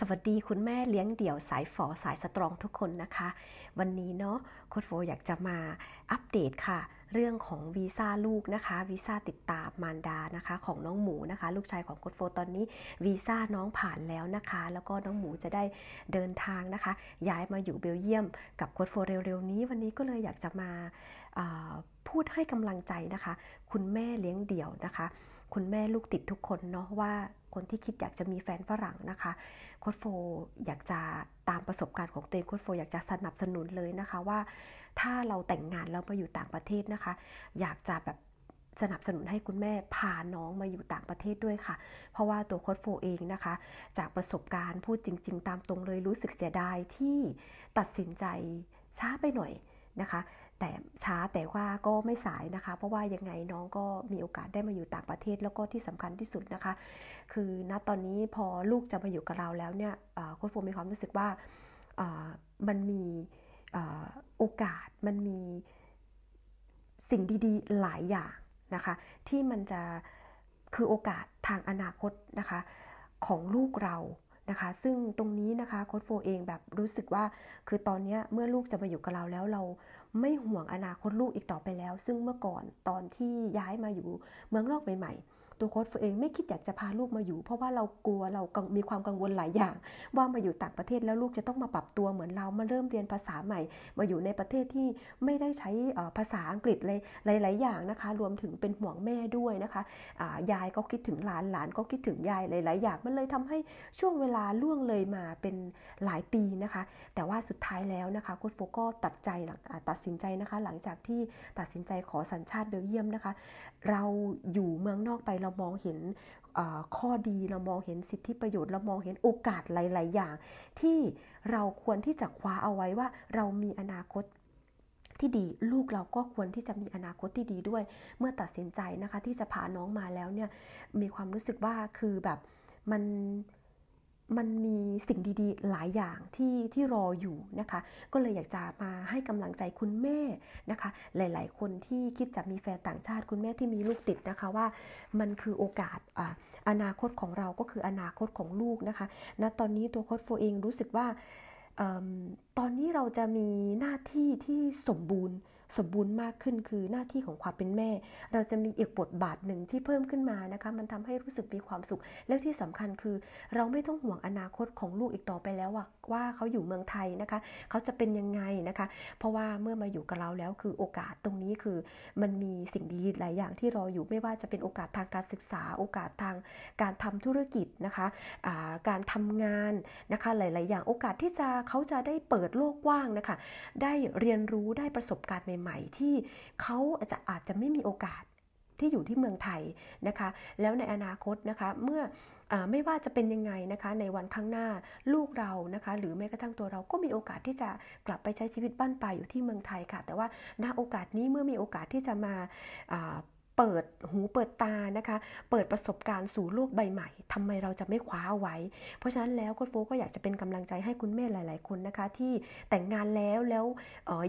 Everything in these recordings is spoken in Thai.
สวัสดีคุณแม่เลี้ยงเดี่ยวสายฝอสายสตรองทุกคนนะคะ วันนี้เนาะโค้ดโฟอยากจะมาอัปเดตค่ะ เรื่องของวีซ่าลูกนะคะ วีซ่าติดตามมารดานะคะ ของน้องหมูนะคะ ลูกชายของโค้ดโฟตอนนี้วีซ่าน้องผ่านแล้วนะคะ แล้วก็น้องหมูจะได้เดินทางนะคะ ย้ายมาอยู่เบลเยียมกับโค้ดโฟเร็วๆนี้วันนี้ก็เลยอยากจะมาพูดให้กำลังใจนะคะ คุณแม่เลี้ยงเดี่ยวนะคะ คุณแม่ลูกติดทุกคนเนาะว่าคนที่คิดอยากจะมีแฟนฝรั่งนะคะ โคดโฟอยากจะตามประสบการณ์ของตัวเองโคดโฟอยากจะสนับสนุนเลยนะคะว่า ถ้าเราแต่งงานแล้วมาอยู่ต่างประเทศนะคะ อยากจะแบบสนับสนุนให้คุณแม่พาน้องมาอยู่ต่างประเทศด้วยค่ะ เพราะว่าตัวโคดโฟเองนะคะ จากประสบการณ์พูดจริง ๆ ตามตรงเลยรู้สึกเสียดายที่ตัดสินใจช้าไปหน่อยนะคะแต่ช้าแต่ว่าก็ไม่สายนะคะเพราะว่ายังไงน้องก็มีโอกาสได้มาอยู่ต่างประเทศแล้วก็ที่สำคัญที่สุดนะคะคือณตอนนี้พอลูกจะมาอยู่กับเราแล้วเนี่ยโค้ชโฟมีความรู้สึกว่ามันมีโอกาสมันมีสิ่งดี ๆ หลายอย่างนะคะที่มันจะคือโอกาสทางอนาคตนะคะของลูกเรานะคะซึ่งตรงนี้นะคะโค้ดโฟเองแบบรู้สึกว่าคือตอนนี้เมื่อลูกจะมาอยู่กับเราแล้วเราไม่ห่วงอนาคตลูกอีกต่อไปแล้ว ซึ่งเมื่อก่อนตอนที่ย้ายมาอยู่เมืองนอกใหม่ๆตัวโค้ชเองไม่คิดอยากจะพาลูกมาอยู่ เพราะว่าเรากลัวเรามีความกังวลหลายอย่าง ว่ามาอยู่ต่างประเทศแล้วลูกจะต้องมาปรับตัวเหมือนเรามาเริ่มเรียนภาษาใหม่ มาอยู่ในประเทศที่ไม่ได้ใช้ภาษาอังกฤษเลยหลาย ๆ อย่างนะคะรวมถึงเป็นห่วงแม่ด้วยนะคะยายก็คิดถึงหลานหลานก็คิดถึงยายหลายๆอย่างมันเลยทำให้ช่วงเวลาล่วงเลยมาเป็นหลายปีนะคะ แต่ว่าสุดท้ายแล้วนะคะโค้ชโฟก็ตัดใจตัดสินใจนะคะ หลังจากที่ตัดสินใจขอสัญชาติเบลเยียมนะคะ เราอยู่เมืองนอกไปเราเรามองเห็นข้อดีเรามองเห็นสิทธิประโยชน์ เรามองเห็นโอกาสหลาย ๆ อย่าง ที่เราควรที่จะคว้าเอาไว้ว่าเรามีอนาคตที่ดีลูกเราก็ควรที่จะมีอนาคตที่ดีด้วย เมื่อตัดสินใจนะคะ ที่จะพาน้องมาแล้วเนี่ยมีความรู้สึกว่าคือแบบมันมันมีสิ่งดีๆหลายอย่างที่ที่รออยู่นะคะ ก็เลยอยากจะมาให้กำลังใจคุณแม่นะคะ หลายๆคนที่คิดจะมีแฟนต่างชาติคุณแม่ที่มีลูกติดนะคะว่า มันคือโอกาสออนาคตของเราก็คืออนาคตของลูกนะคะณนะตอนนี้ตัวโค้ดโฟเองรู้สึกว่าออตอนนี้เราจะมีหน้าที่ที่สมบูรณ์สมบูรณ์มากขึ้นคือหน้าที่ของความเป็นแม่ เราจะมีอีกบทบาทหนึ่งที่เพิ่มขึ้นมานะคะมันทำให้รู้สึกมีความสุข และที่สำคัญคือเราไม่ต้องห่วงอนาคตของลูกอีกต่อไปแล้วว่าว่าเขาอยู่เมืองไทยนะคะเขาจะเป็นยังไงนะคะเพราะว่าเมื่อมาอยู่กับเราแล้วคือโอกาสตรงนี้คือมันมีสิ่งดีหลายอย่างที่รออยู่ไม่ว่าจะเป็นโอกาสทางการศึกษา โอกาสทางการทำธุรกิจนะคะการทำงานนะคะหลาย ๆ อย่าง โอกาสที่จะเขาจะได้เปิดโลกกว้างนะคะได้เรียนรู้ได้ประสบการณ์ใใหม่ๆที่เขาอาจจะอาจจะไม่มีโอกาสที่อยู่ที่เมืองไทยนะคะแล้วในอนาคตนะคะเมื่ออไม่ว่าจะเป็นยังไงนะคะในวันข้างหน้าลูกเรานะคะหรือแม้กระทั่งตัวเราก็มีโอกาสที่จะกลับไปใช้ชีวิตบ้านปลายอยู่ที่เมืองไทยค่ะ แต่ว่าณโอกาสนี้เมื่อมีโอกาสที่จะมาเปิดหูเปิดตานะคะ เปิดประสบการณ์สู่โลกใบใหม่ทำไมเราจะไม่คว้าเอาไว้ เพราะฉะนั้นแล้วโค้ชโฟก็อยากจะเป็นกำลังใจให้คุณแม่หลายๆ คนนะคะ ที่แต่งงานแล้วแล้ว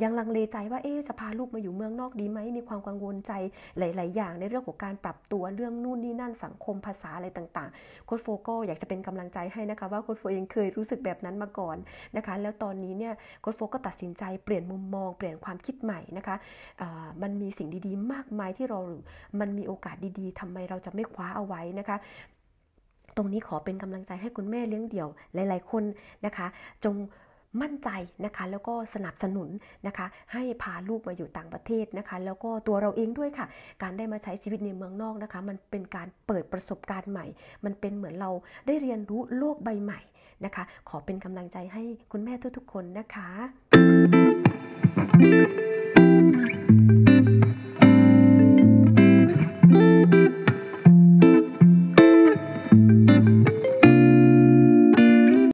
ยังลังเลใจว่า เอ๊จะพาลูกมาอยู่เมืองนอกดีไหม มีความกังวลใจหลายๆ อย่าง ในเรื่องของการปรับตัวเรื่องนู่นนี่นั่นสังคมภาษาอะไรต่างๆโค้ชโฟก็อยากจะเป็นกำลังใจให้นะคะว่าโค้ชโฟเอง เคยรู้สึกแบบนั้นมาก่อนนะคะแล้วตอนนี้เนี่ยโค้ชโฟก็ตัดสินใจเปลี่ยนมุมมองเปลี่ยนความคิดใหม่นะคะมันมีสิ่งดีๆมากมายที่เรามันมีโอกาสดีๆ ทำไมเราจะไม่คว้าเอาไว้นะคะ ตรงนี้ขอเป็นกำลังใจให้คุณแม่เลี้ยงเดี่ยว หลายๆ คนนะคะ จงมั่นใจนะคะ แล้วก็สนับสนุนนะคะ ให้พาลูกมาอยู่ต่างประเทศนะคะ แล้วก็ตัวเราเองด้วยค่ะ การได้มาใช้ชีวิตในเมืองนอกนะคะ มันเป็นการเปิดประสบการณ์ใหม่ มันเป็นเหมือนเราได้เรียนรู้โลกใบใหม่นะคะ ขอเป็นกำลังใจให้คุณแม่ทุกๆ คนนะคะ